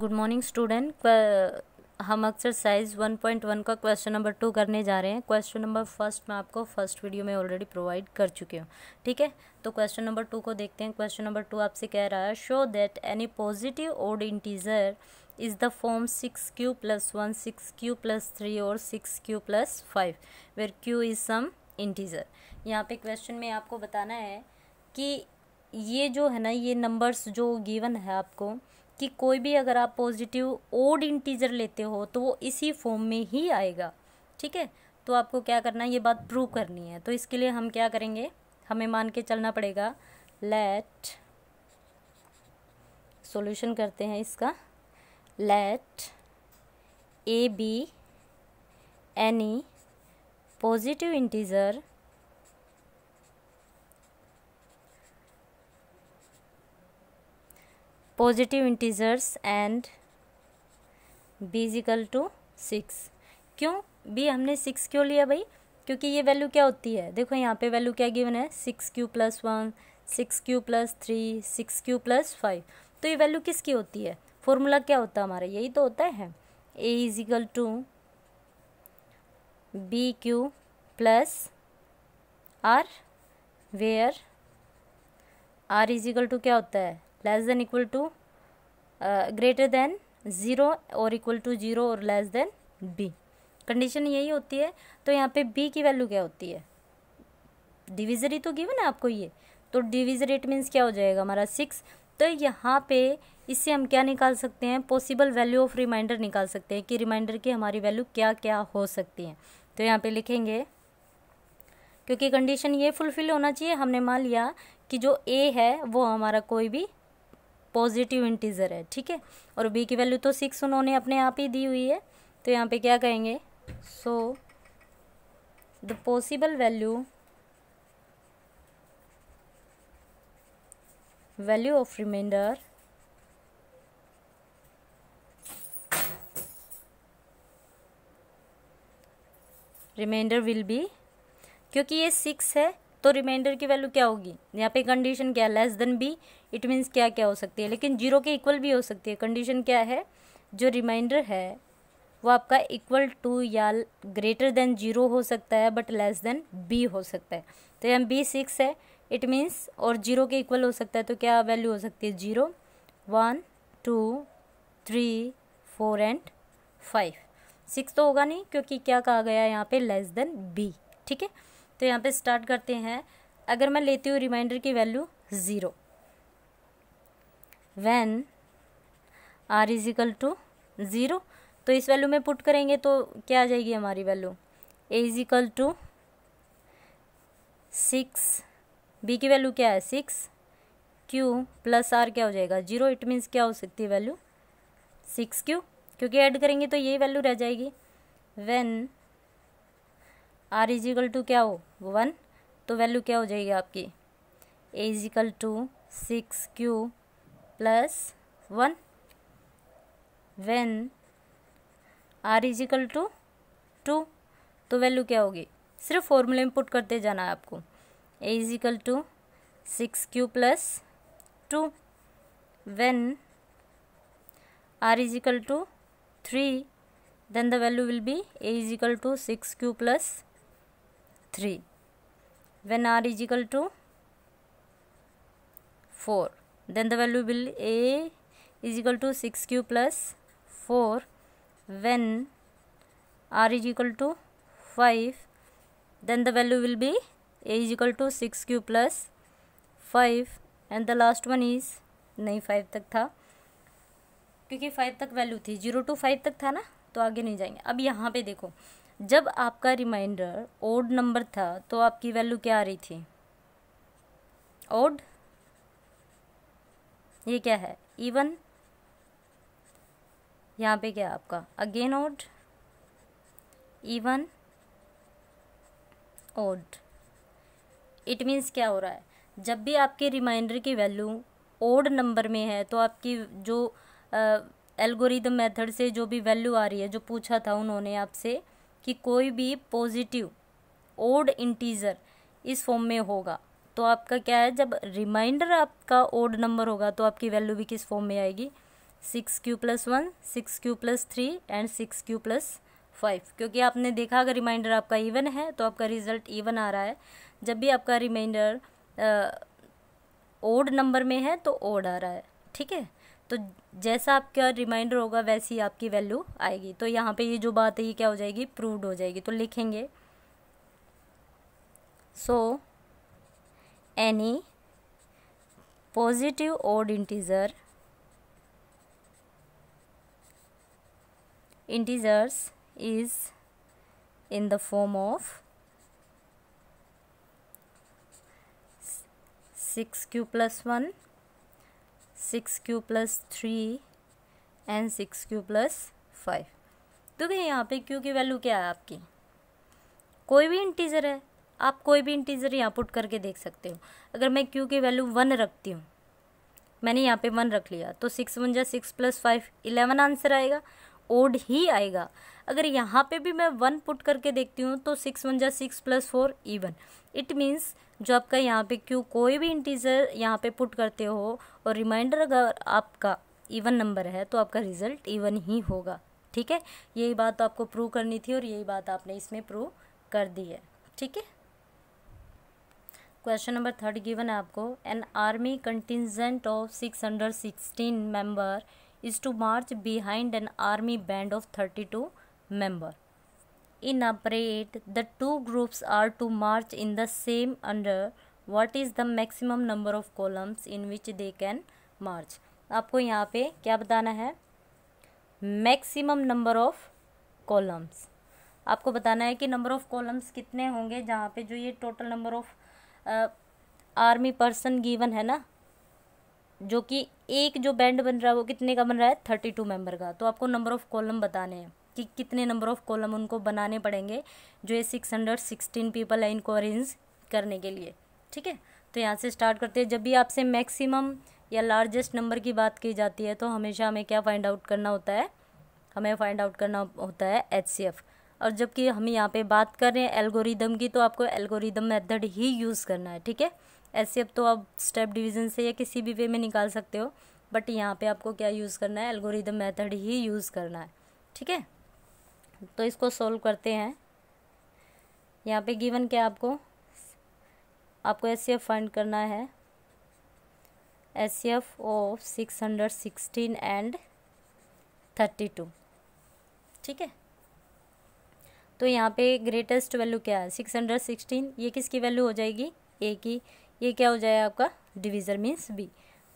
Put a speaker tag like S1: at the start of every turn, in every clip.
S1: Good morning student हम exercise 1.1 का question number two करने जा रहे हैं क्वेश्चन नंबर फर्स्ट मैं आपको फर्स्ट वीडियो में ऑलरेडी प्रोवाइड कर चुकी हूँ ठीक है तो क्वेश्चन नंबर टू को देखते हैं क्वेश्चन नंबर टू आपसे कह रहा है show that any positive odd integer is the form six q plus one six q plus three और six q plus five where q is some integer यहाँ पे क्वेश्चन में आपको बताना है कि ये जो है ना ये नंबर्स जो गिवन है आपको कि कोई भी अगर आप पॉजिटिव ओड इंटीजर लेते हो तो वो इसी फॉर्म में ही आएगा ठीक है तो आपको क्या करना है ये बात प्रूव करनी है तो इसके लिए हम क्या करेंगे हमें मान के चलना पड़ेगा लेट सॉल्यूशन करते हैं इसका let a be any positive integer positive integers and b equal to six क्यों बी हमने सिक्स क्यों लिया भाई क्योंकि ये वैल्यू क्या होती है देखो यहाँ पे वैल्यू क्या गिवन है six q plus one six q plus three six q plus five तो ये वैल्यू किसकी होती है फॉर्मूला क्या होता है हमारा यही तो होता है a equal to b q plus r where r equal to क्या होता है less than equal to greater than zero और इक्वल टू ज़ीरो और लेस देन बी कंडीशन यही होती है तो यहाँ पे बी की वैल्यू क्या होती है डिविजरी तो गिवन है आपको ये तो डिविजर इट मीन्स क्या हो जाएगा हमारा सिक्स तो यहाँ पे इससे हम क्या निकाल सकते हैं पॉसिबल वैल्यू ऑफ रिमाइंडर निकाल सकते हैं कि रिमाइंडर की हमारी वैल्यू क्या क्या हो सकती है तो यहाँ पे लिखेंगे क्योंकि कंडीशन ये फुलफिल होना चाहिए हमने मान लिया कि जो ए है वो हमारा कोई भी पॉजिटिव इंटीज़र है ठीक है और बी की वैल्यू तो सिक्स उन्होंने अपने आप ही दी हुई है तो यहाँ पे क्या कहेंगे so the possible value value of remainder remainder will be क्योंकि ये सिक्स है तो रिमाइंडर की वैल्यू क्या होगी यहाँ पे कंडीशन क्या है less than b it means क्या क्या हो सकती है लेकिन जीरो के इक्वल भी हो सकती है कंडीशन क्या है जो रिमाइंडर है वो आपका इक्वल टू या ग्रेटर देन जीरो हो सकता है बट लेस देन बी हो सकता है तो यहाँ बी सिक्स है इट मीन्स और जीरो के इक्वल हो सकता है तो क्या वैल्यू हो सकती है zero one two three four and five six तो होगा नहीं क्योंकि क्या कहा गया है यहाँ पे लेस देन बी ठीक है तो यहाँ पे स्टार्ट करते हैं अगर मैं लेती हूँ रिमाइंडर की value zero when r is equal to zero तो इस वैल्यू में पुट करेंगे तो क्या आ जाएगी हमारी value a is equal to six b की वैल्यू क्या है सिक्स क्यू प्लस आर क्या हो जाएगा जीरो इट मीन्स क्या हो सकती है वैल्यू सिक्स क्यू क्योंकि ऐड करेंगे तो ये वैल्यू रह जाएगी वैन आर इजिकल टू क्या हो वन तो वैल्यू क्या हो जाएगी आपकी a equal to six q plus one when r equal to two तो वैल्यू क्या होगी सिर्फ फॉर्मूला इनपुट करते जाना है आपको a equal to six q plus two when r equal to three then the value will be a equal to six q plus three when r is equal to four then the value will a is equal to six q plus four when r is equal to five then the value will be a is equal to six q plus five and the last one is नहीं five तक था क्योंकि five तक value थी zero to five तक था ना तो आगे नहीं जाएंगे अब यहाँ पे देखो जब आपका रिमाइंडर ओड नंबर था तो आपकी वैल्यू क्या आ रही थी ओड ये क्या है इवन यहाँ पे क्या आपका again odd even odd it means क्या हो रहा है जब भी आपके रिमाइंडर की वैल्यू ओड नंबर में है तो आपकी जो एल्गोरिदम मेथड से जो भी वैल्यू आ रही है जो पूछा था उन्होंने आपसे कि कोई भी पॉजिटिव ओड इंटीजर इस फॉर्म में होगा तो आपका क्या है जब रिमाइंडर आपका ओड नंबर होगा तो आपकी वैल्यू भी किस फॉर्म में आएगी six q plus one six q plus three and six q plus five क्योंकि आपने देखा अगर रिमाइंडर आपका इवन है तो आपका रिजल्ट इवन आ रहा है जब भी आपका रिमाइंडर ओड नंबर में है तो ओड आ रहा है ठीक है तो जैसा आपका रिमाइंडर होगा वैसी आपकी वैल्यू आएगी तो यहाँ पे ये जो बात है ये क्या हो जाएगी प्रूव्ड हो जाएगी तो लिखेंगे so any positive odd integer integers is in the form of six q plus one six q plus three and six q plus five तो भैया यहाँ पे क्यू की वैल्यू क्या है आपकी कोई भी इंटीजर है आप कोई भी इंटीजर यहाँ पुट करके देख सकते हो अगर मैं क्यू की वैल्यू वन रखती हूँ मैंने यहाँ पे वन रख लिया तो सिक्स वन जा six plus five eleven answer आएगा ओड ही आएगा अगर यहाँ पे भी मैं वन पुट करके देखती हूँ तो सिक्स वन जा six plus four even it means जो आपका यहाँ पे क्यों कोई भी इंटीजर यहाँ पे पुट करते हो और रिमाइंडर अगर आपका इवन नंबर है तो आपका रिजल्ट इवन ही होगा ठीक है यही बात तो आपको प्रूव करनी थी और यही बात आपने इसमें प्रूव कर दी है ठीक है क्वेश्चन नंबर थर्ड गिवन है आपको an army contingent of six hundred sixteen member is to march behind an army band of 32 member. In a parade, the two groups are to march in the same under what is the maximum number of columns in which they can march. आपको यहाँ पे क्या बताना है maximum number of columns आपको बताना है कि नंबर ऑफ कॉलम्स कितने होंगे जहाँ पे जो ये total number of army person given है ना जो कि एक जो बैंड बन रहा है वो कितने का बन रहा है थर्टी टू मेम्बर का तो आपको नंबर ऑफ़ कॉलम बताने हैं कि कितने नंबर ऑफ़ कॉलम उनको बनाने पड़ेंगे जो ये सिक्स हंड्रेड सिक्सटीन पीपल है इनको अरेंज करने के लिए ठीक है तो यहाँ से स्टार्ट करते हैं जब भी आपसे मैक्सिमम या लार्जेस्ट नंबर की बात की जाती है तो हमेशा हमें क्या फाइंड आउट करना होता है हमें फाइंड आउट करना होता है एच सी एफ़ और जबकि हम यहाँ पे बात कर रहे हैं एल्गोरिदम की तो आपको एल्गोरिदम मेथड ही यूज़ करना है ठीक है ऐसे अब तो आप स्टेप डिवीज़न से या किसी भी वे में निकाल सकते हो बट यहाँ पे आपको क्या यूज़ करना है एल्गोरिदम मेथड ही यूज़ करना है ठीक है तो इसको सोल्व करते हैं यहाँ पे गिवन क्या आपको आपको एस सी एफ फाइंड करना है S C F of six hundred sixteen and thirty two ठीक है तो यहाँ पे ग्रेटेस्ट वैल्यू क्या है सिक्स हंड्रेड सिक्सटीन ये किसकी वैल्यू हो जाएगी ए की ये क्या हो जाएगा आपका डिविजर मीन्स बी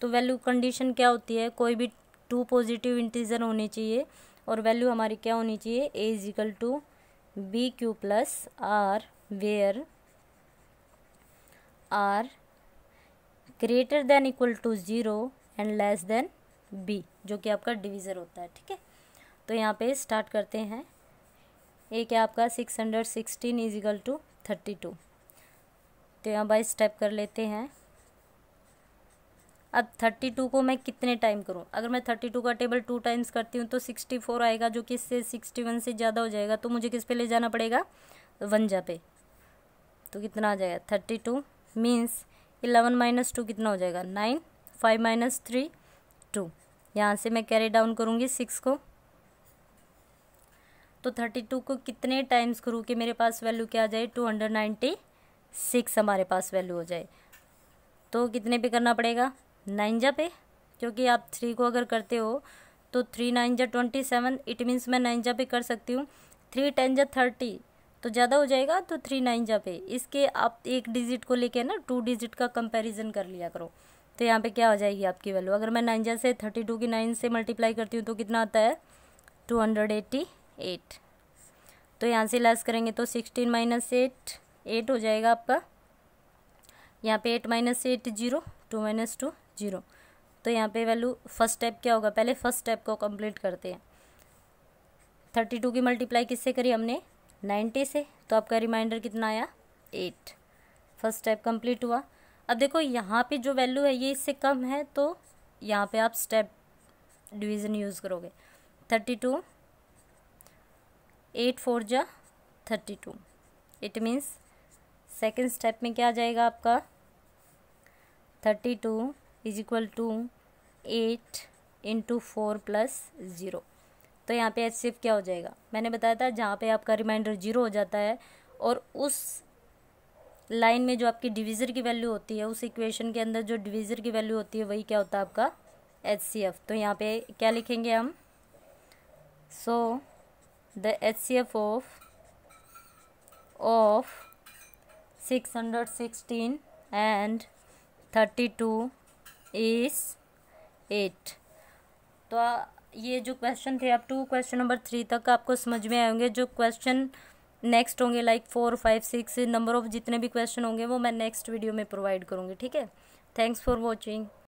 S1: तो वैल्यू कंडीशन क्या होती है कोई भी टू पॉजिटिव इंटीजर होने चाहिए और वैल्यू हमारी क्या होनी चाहिए a is equal to b q plus r where r greater than equal to zero and less than b जो कि आपका डिवीज़र होता है ठीक है तो यहाँ पे स्टार्ट करते हैं एक है आपका six hundred sixteen equal to thirty two हो अब बाई स्टेप कर लेते हैं अब थर्टी टू को मैं कितने टाइम करूँ अगर मैं थर्टी टू का टेबल टू टाइम्स करती हूँ तो सिक्सटी फोर आएगा जो कि इससे सिक्सटी वन से ज़्यादा हो जाएगा तो मुझे किस पे ले जाना पड़ेगा वनजा पे तो कितना आ जाएगा thirty two means eleven minus two कितना हो जाएगा nine five minus three two यहाँ से मैं कैरी डाउन करूँगी सिक्स को तो थर्टी टू को कितने टाइम्स करूँ कि मेरे पास वैल्यू क्या आ जाए टू हंड्रेड नाइन्टी सिक्स हमारे पास वैल्यू हो जाए तो कितने पे करना पड़ेगा नाइन्जा पे क्योंकि आप थ्री को अगर करते हो तो थ्री नाइन्जा ट्वेंटी सेवन इट मीन्स मैं नाइन्जा पे कर सकती हूँ थ्री टेनजा थर्टी तो ज़्यादा हो जाएगा तो थ्री नाइन्जा पे इसके आप एक डिजिट को लेके ना टू डिजिट का कंपेरिजन कर लिया करो तो यहाँ पे क्या हो जाएगी आपकी वैल्यू अगर मैं नाइन्जा से थर्टी टू की नाइन से मल्टीप्लाई करती हूँ तो कितना आता है टू हंड्रेड एट्टी एट तो यहाँ से लेस करेंगे तो सिक्सटीन माइनस एट एट हो जाएगा आपका यहाँ पे eight minus eight zero two minus two zero तो यहाँ पे वैल्यू फर्स्ट स्टेप क्या होगा पहले फर्स्ट स्टेप को कंप्लीट करते हैं थर्टी टू की मल्टीप्लाई किससे करी हमने नाइन्टी से तो आपका रिमाइंडर कितना आया एट फर्स्ट स्टेप कंप्लीट हुआ अब देखो यहाँ पे जो वैल्यू है ये इससे कम है तो यहाँ पे आप स्टेप डिवीज़न यूज़ करोगे थर्टी टू एट फोर जा thirty two it means second step में क्या आ जाएगा आपका thirty two is equal to eight into four plus zero तो यहाँ पे एच सी एफ क्या हो जाएगा मैंने बताया था जहाँ पे आपका रिमाइंडर जीरो हो जाता है और उस लाइन में जो आपकी डिवीज़र की वैल्यू होती है उस इक्वेशन के अंदर जो डिवीज़र की वैल्यू होती है वही क्या होता है आपका एच सी एफ तो यहाँ पे क्या लिखेंगे हम so the H C F of of six hundred sixteen and thirty two is eight तो ये जो क्वेश्चन थे अब टू क्वेश्चन नंबर थ्री तक आपको समझ में आएंगे जो क्वेश्चन नेक्स्ट होंगे like four five six number of जितने भी क्वेश्चन होंगे वो मैं नेक्स्ट वीडियो में प्रोवाइड करूँगी ठीक है थैंक्स फॉर वॉचिंग